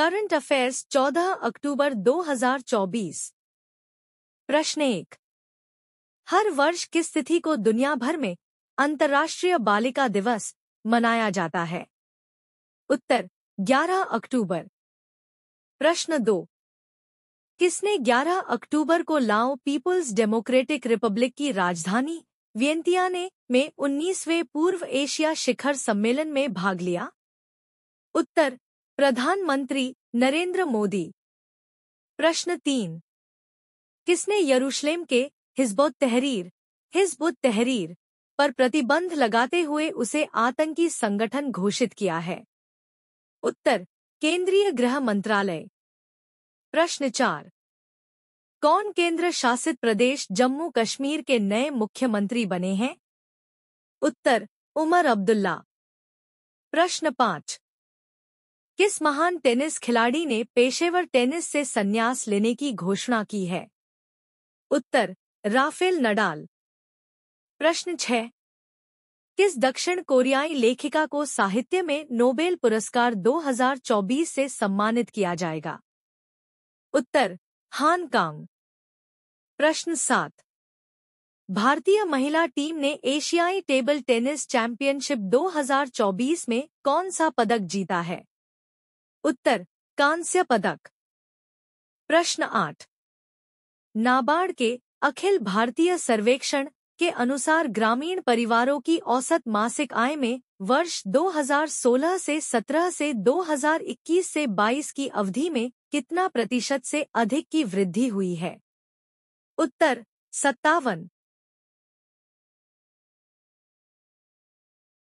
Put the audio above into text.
current affairs 14 अक्टूबर 2024 प्रश्न एक हर वर्ष किस तिथि को दुनिया भर में अंतर्राष्ट्रीय बालिका दिवस मनाया जाता है उत्तर 11 अक्टूबर प्रश्न दो किसने 11 अक्टूबर को लाओ पीपुल्स डेमोक्रेटिक रिपब्लिक की राजधानी वियंतियाने में 19वें पूर्व एशिया शिखर सम्मेलन में भाग लिया उत्तर प्रधानमंत्री नरेंद्र मोदी प्रश्न तीन किसने यरूशलेम के हिजबुत तहरीर हिजबुत तहरीर पर प्रतिबंध लगाते हुए उसे आतंकी संगठन घोषित किया है उत्तर केंद्रीय गृह मंत्रालय प्रश्न चार कौन केंद्र शासित प्रदेश जम्मू कश्मीर के नए मुख्यमंत्री बने हैं उत्तर उमर अब्दुल्ला प्रश्न पांच किस महान टेनिस खिलाड़ी ने पेशेवर टेनिस से संन्यास लेने की घोषणा की है उत्तर राफेल नडाल प्रश्न छह किस दक्षिण कोरियाई लेखिका को साहित्य में नोबेल पुरस्कार 2024 से सम्मानित किया जाएगा उत्तर हान कांग प्रश्न सात भारतीय महिला टीम ने एशियाई टेबल टेनिस चैंपियनशिप 2024 में कौन सा पदक जीता है उत्तर कांस्य पदक प्रश्न आठ नाबार्ड के अखिल भारतीय सर्वेक्षण के अनुसार ग्रामीण परिवारों की औसत मासिक आय में वर्ष 2016 से 17 से 2021 से 22 की अवधि में कितना प्रतिशत से अधिक की वृद्धि हुई है उत्तर सत्तावन